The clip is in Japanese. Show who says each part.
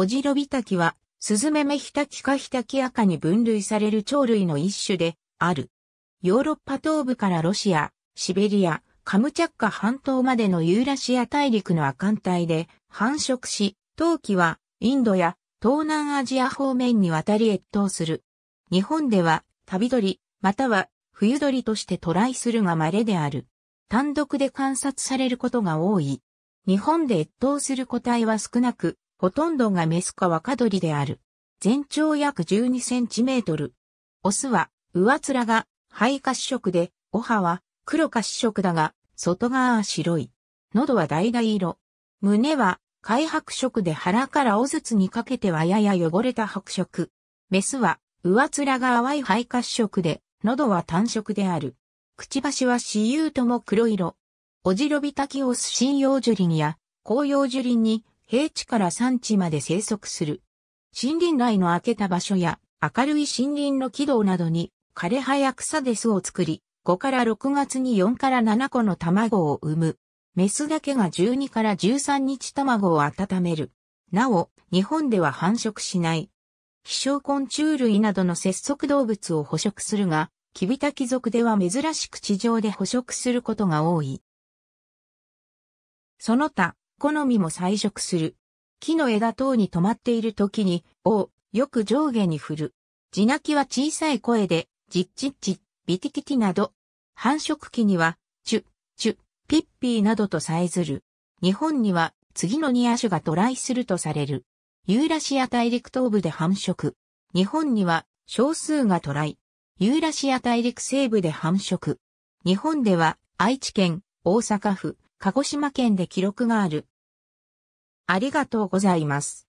Speaker 1: オジロビ
Speaker 2: タキは、スズメメヒタキかヒタキアカに分類される鳥類の一種である。ヨーロッパ東部からロシア、シベリア、カムチャッカ半島までのユーラシア大陸の亜寒帯で繁殖し、冬季はインドや東南アジア方面に渡り越冬する。日本では旅鳥、または冬鳥として渡来するが稀である。単独で観察されることが多い。日本で越冬する個体は少なく、ほとんどがメスか若鳥である。全長約12センチメートル。オスは、上面が灰褐色で、お歯は黒褐色だが、外側は白い。喉は橙色。胸は灰白色で腹から尾筒にかけてはやや汚れた白色。メスは上面が淡い灰褐色で、喉は単色である。くちばしは私有とも黒色。オジロビタキオス針葉樹林や紅葉樹林に平地から山地まで生息する。森林内の開けた場所や明るい森林の軌道などに枯れ葉や草で巣を作り、5から6月に4から7個の卵を産む。メスだけが12から13日卵を温める。なお、日本では繁殖しない。希少昆虫類などの節足動物を捕食するが、キビタキ族では珍しく地上で捕食することが多い。その他、好みも彩色する。木の枝等に止まっている時に、を、よく上下に振る。地鳴きは小さい声で、じっちっち、ビティキティなど。繁殖期には、チュ、チュ、ピッピーなどとさえずる。日本には、次の2亜種が渡来するとされる。ユーラシア大陸東部で繁殖。日本には、少数が渡来。ユーラシア大陸西部で繁殖。日本では、愛知県、大阪府、鹿児島県で記録がある。ありがとうございます。